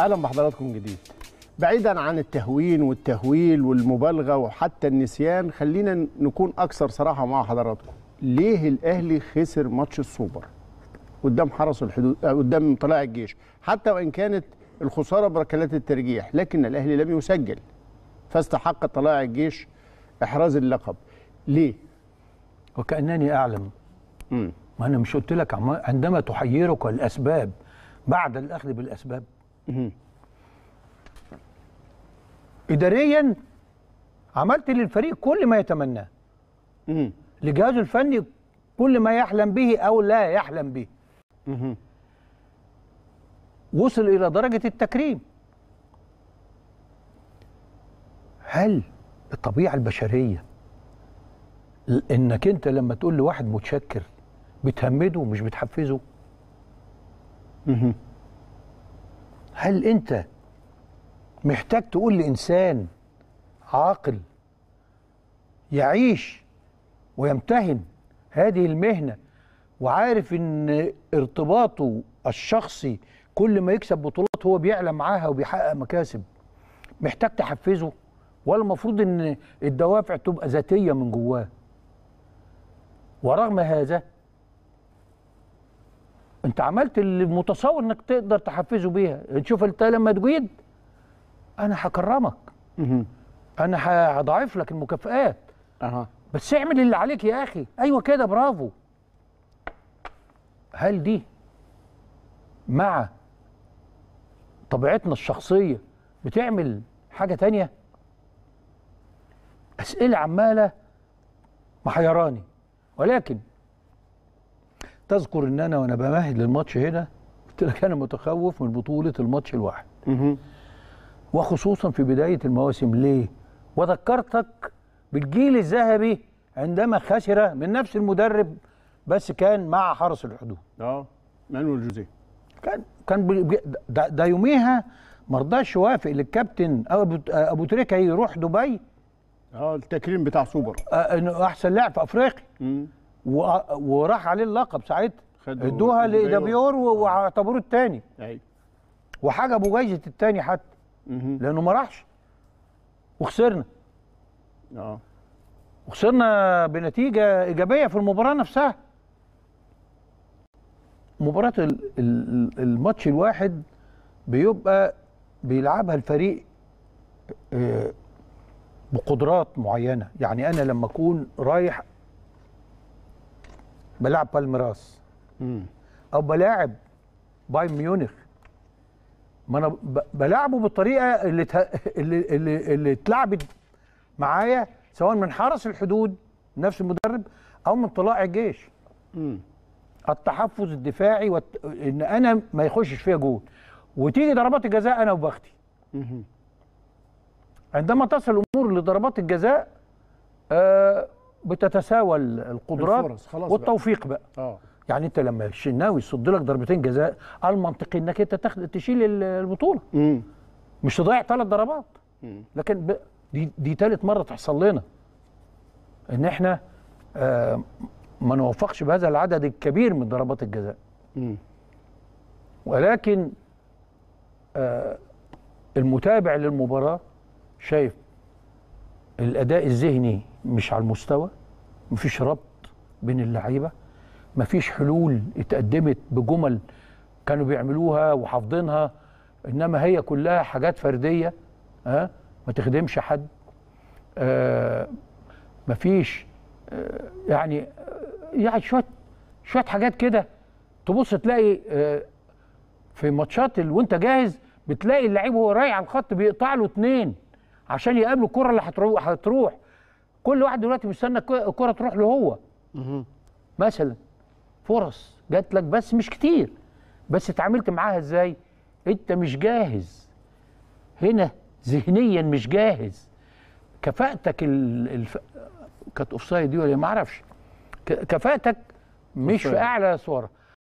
اهلا بحضراتكم جديد بعيدا عن التهوين والتهويل والمبالغه وحتى النسيان خلينا نكون اكثر صراحه مع حضراتكم ليه الاهلي خسر ماتش السوبر قدام حرس الحدود آه، قدام طلائع الجيش حتى وان كانت الخساره بركلات الترجيح لكن الاهلي لم يسجل فاستحق طلائع الجيش احراز اللقب ليه وكانني اعلم امم ما انا مش قلت لك عندما تحيرك الاسباب بعد الاخذ بالاسباب اداريا عملت للفريق كل ما يتمناه لجهازه الفني كل ما يحلم به او لا يحلم به وصل الى درجه التكريم هل الطبيعه البشريه انك انت لما تقول لواحد متشكر بتهمده مش بتحفزه هل انت محتاج تقول لانسان عاقل يعيش ويمتهن هذه المهنه وعارف ان ارتباطه الشخصي كل ما يكسب بطولات هو بيعلى معاها وبيحقق مكاسب محتاج تحفزه ولا المفروض ان الدوافع تبقى ذاتيه من جواه ورغم هذا انت عملت اللي متصور انك تقدر تحفزه بيها شوف انت لما تجيد انا هكرمك انا هضاعف لك المكافئات اها بس اعمل اللي عليك يا اخي ايوه كده برافو هل دي مع طبيعتنا الشخصيه بتعمل حاجه تانية اسئله عماله محيراني ولكن تذكر ان انا وانا بمهد للماتش هنا قلت لك انا متخوف من بطوله الماتش الواحد وخصوصا في بدايه المواسم ليه وذكرتك بالجيل الذهبي عندما خسر من نفس المدرب بس كان مع حرس الحدود اه مانويل جوزيه كان كان ده, ده يوميها ما رضاش يوافق للكابتن ابو ابو تريكه يروح دبي اه التكريم بتاع سوبر آه انه احسن لاعب في افريقيا وراح عليه اللقب ساعتها ادوها لدابيور واعتبروه الثاني ايوه وحجبوا جايزه الثاني حتى لانه ما راحش وخسرنا اه وخسرنا بنتيجه ايجابيه في المباراه نفسها مباراه الماتش الواحد بيبقى بيلعبها الفريق آه، بقدرات معينه يعني انا لما اكون رايح بلاعب بالمراس او بلاعب بايرن ميونخ ما انا بلاعبه بالطريقه اللي تها... اللي اللي, اللي اتلعبت معايا سواء من حرس الحدود نفس المدرب او من طلائع الجيش مم. التحفظ الدفاعي وت... ان انا ما يخشش فيها جول وتيجي ضربات الجزاء انا وبختي عندما تصل الامور لضربات الجزاء آه بتتساوى القدرات خلاص والتوفيق بقى, بقى. آه. يعني انت لما الشناوي يصد لك ضربتين جزاء المنطقي انك انت تاخد تشيل البطوله مم. مش تضيع ثلاث ضربات لكن ب... دي دي ثالث مره تحصل لنا ان احنا آه ما نوفقش بهذا العدد الكبير من ضربات الجزاء مم. ولكن آه المتابع للمباراه شايف الاداء الذهني مش على المستوى مفيش ربط بين اللعيبه مفيش حلول اتقدمت بجمل كانوا بيعملوها وحافظينها انما هي كلها حاجات فرديه ها آه، ما تخدمش حد آه مفيش آه يعني آه، يعني شويه شويه حاجات كده تبص تلاقي آه في ماتشات وانت جاهز بتلاقي اللعيب وهو رايح على الخط بيقطع له اتنين عشان يقابلوا الكره اللي هتروح هتروح كل واحد دلوقتي مستنى الكره تروح له هو مثلا فرص جات لك بس مش كتير بس اتعاملت معاها ازاي انت مش جاهز هنا ذهنيا مش جاهز كفاءتك الف... كانت اوفسايد دي ولا إيه؟ ما اعرفش كفاءتك مش في اعلى صوره